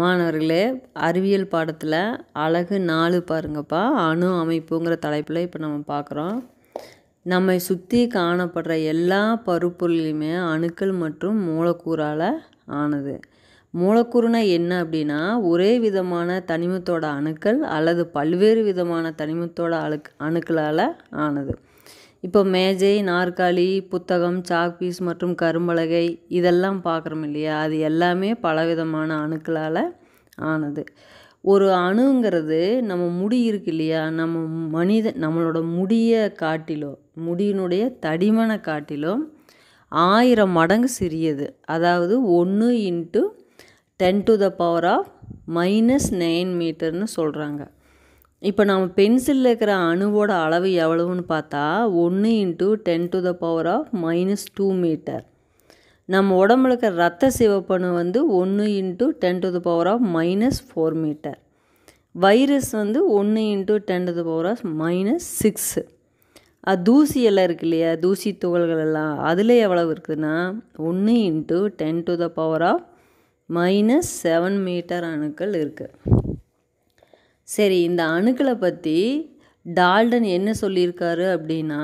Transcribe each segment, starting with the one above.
மாணவர்களே அறிவியல் பாடத்தில் அழகு நாலு பாருங்கப்பா அணு அமைப்புங்கிற தலைப்பில் இப்போ நம்ம பார்க்குறோம் நம்மை சுற்றி காணப்படுற எல்லா பருப்பொருளையுமே அணுக்கள் மற்றும் மூலக்கூறால் ஆனது மூலக்கூறுனா என்ன அப்படின்னா ஒரே விதமான தனிமத்தோட அணுக்கள் அல்லது பல்வேறு விதமான தனிமத்தோட அணுக் அணுக்களால் ஆனது இப்போ மேஜை நாற்காலி புத்தகம் சாக் பீஸ் மற்றும் கரும்பலகை இதெல்லாம் பார்க்குறோம் இல்லையா அது எல்லாமே பலவிதமான அணுக்களால் ஆனது ஒரு அணுங்கிறது நம்ம முடி இருக்கு இல்லையா நம்ம மனித நம்மளோட முடியை காட்டிலோ முடியினுடைய தடிமனை காட்டிலோ ஆயிரம் மடங்கு சிறியது அதாவது ஒன்று into ten to the power of minus nine மீட்டர்னு சொல்கிறாங்க இப்போ நம்ம பென்சிலில் இருக்கிற அணுவோட அளவு எவ்வளவுன்னு பார்த்தா ஒன்று into ten to the power of minus two metre நம்ம உடம்புல இருக்கிற ரத்த சிவப்பணு வந்து ஒன்று into ten to the power of minus four metre virus வந்து ஒன்று into ten to the power of minus six அது தூசியெல்லாம் இருக்கு இல்லையா தூசி துகள்கள் எல்லாம் அதில் எவ்வளவு இருக்குதுன்னா ஒன்று into ten to the power of minus seven metre அணுக்கள் இருக்குது சரி இந்த அணுக்களை பற்றி டால்டன் என்ன சொல்லியிருக்காரு அப்படின்னா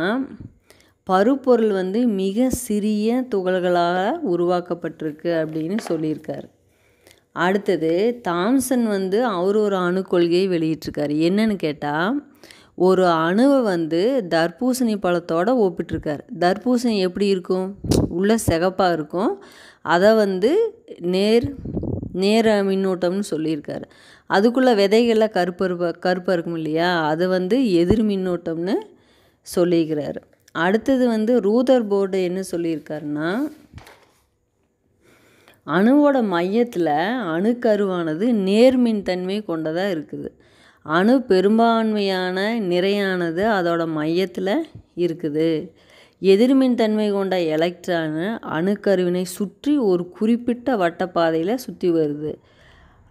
பருப்பொருள் வந்து மிக சிறிய துகள்களாக உருவாக்கப்பட்டிருக்கு அப்படின்னு சொல்லியிருக்காரு அடுத்தது தாம்சன் வந்து அவர் ஒரு அணு கொள்கையை வெளியிட்டிருக்காரு என்னன்னு கேட்டால் ஒரு அணுவை வந்து தர்பூசணி பழத்தோடு ஒப்பிட்ருக்கார் தர்பூசணி எப்படி இருக்கும் உள்ளே சிகப்பாக இருக்கும் அதை வந்து நேர் நேர மின்னோட்டம்னு சொல்லியிருக்காரு அதுக்குள்ளே விதைகளில் கருப்பருப்பா கருப்பாக இருக்கும் இல்லையா அது வந்து எதிர் மின்னோட்டம்னு சொல்லியிருக்கிறாரு அடுத்தது வந்து ரூதர் போர்டு என்ன சொல்லியிருக்காருன்னா அணுவோட மையத்தில் அணுக்கருவானது நேர்மின் தன்மை கொண்டதாக இருக்குது அணு பெரும்பான்மையான நிறையானது அதோட மையத்தில் இருக்குது எதிர்மின் தன்மை கொண்ட எலக்ட்ரானு அணுக்கருவினை சுற்றி ஒரு குறிப்பிட்ட வட்டப்பாதையில் சுற்றி வருது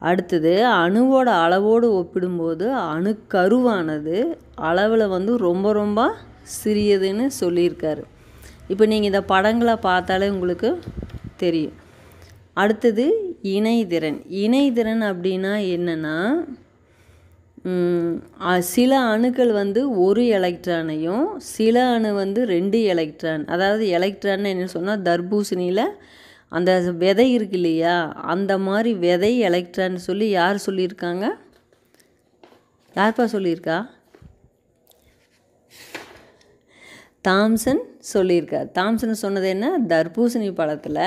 அடுத்தது அணுவோட அளவோடு ஒப்பிடும்போது அணுக்கருவானது அளவில் வந்து ரொம்ப ரொம்ப சிறியதுன்னு சொல்லியிருக்காரு இப்போ நீங்கள் இந்த படங்களை பார்த்தாலே உங்களுக்கு தெரியும் அடுத்தது இணைதிறன் இணைதிறன் அப்படின்னா என்னென்னா சில அணுக்கள் வந்து ஒரு எலக்ட்ரானையும் சில அணு வந்து ரெண்டு எலக்ட்ரான் அதாவது எலக்ட்ரான் என்ன சொன்னால் தர்பூசணியில் அந்த விதை இருக்கு இல்லையா அந்த மாதிரி விதை எலக்ட்ரான் சொல்லி யார் சொல்லியிருக்காங்க யார்ப்பா சொல்லியிருக்கா தாம்சன் சொல்லியிருக்கார் தாம்சன் சொன்னது என்ன தர்பூசணி பழத்தில்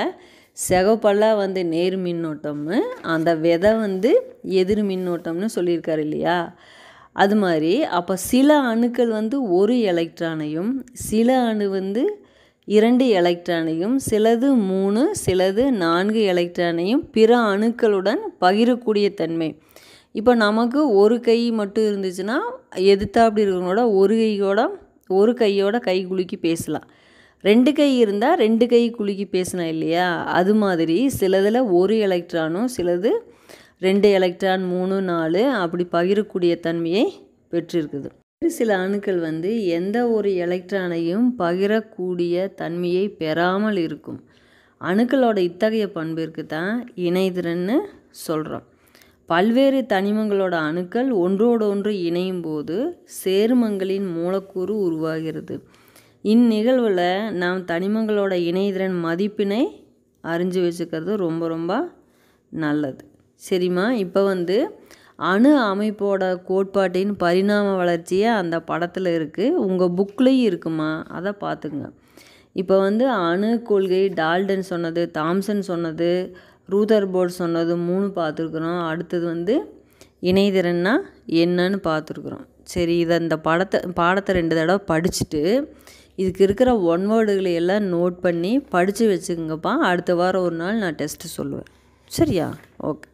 சிகப்பெல்லாம் வந்து நேர் மின்னோட்டம்னு அந்த விதை வந்து எதிர் மின்னோட்டம்னு சொல்லியிருக்காரு இல்லையா அது மாதிரி அப்போ சில அணுக்கள் வந்து ஒரு எலக்ட்ரானையும் சில அணு வந்து இரண்டு எலக்ட்ரானையும் சிலது மூணு சிலது நான்கு எலக்ட்ரானையும் பிற அணுக்களுடன் பகிரக்கூடிய தன்மை இப்போ நமக்கு ஒரு கை மட்டும் இருந்துச்சுன்னா எதிர்த்தா அப்படி இருக்கிறவங்களோட ஒரு கையோட ஒரு கையோட கை குலுக்கி பேசலாம் ரெண்டு கை இருந்தால் ரெண்டு கை குலுக்கி பேசினா இல்லையா அது மாதிரி சிலதில் ஒரு எலக்ட்ரானும் சிலது ரெண்டு எலக்ட்ரான் மூணு நாலு அப்படி பகிரக்கூடிய தன்மையை பெற்றிருக்குது வேறு சில அணுக்கள் வந்து எந்த ஒரு எலக்ட்ரானையும் பகிரக்கூடிய தன்மையை பெறாமல் இருக்கும் அணுக்களோட இத்தகைய பண்பிற்கு தான் இணைதிறன்னு சொல்கிறோம் பல்வேறு தனிமங்களோட அணுக்கள் ஒன்றோடொன்று இணையும் போது சேர்மங்களின் மூலக்கூறு உருவாகிறது இந்நிகழ்வில் நாம் தனிமங்களோட இணையதிறன் மதிப்பினை அறிஞ்சு வச்சுக்கிறது ரொம்ப ரொம்ப நல்லது சரிம்மா இப்போ வந்து அணு அமைப்போட கோட்பாட்டின் பரிணாம வளர்ச்சியே அந்த படத்தில் இருக்குது உங்கள் புக்லேயும் இருக்குமா அதை பார்த்துங்க இப்போ வந்து அணு கொள்கை டால்டன் சொன்னது தாம்சன் சொன்னது ரூதர் போர்ட் சொன்னது மூணு பார்த்துருக்குறோம் அடுத்தது வந்து இணையதிறன்னா என்னன்னு பார்த்துருக்குறோம் சரி இதை இந்த படத்தை பாடத்தை ரெண்டு தடவை படிச்சுட்டு இதுக்கு இருக்கிற ஒன் வேர்டுகளை எல்லாம் நோட் பண்ணி படித்து வச்சுக்கோங்கப்பா அடுத்த வாரம் ஒரு நாள் நான் டெஸ்ட்டு சொல்லுவேன் சரியா ஓகே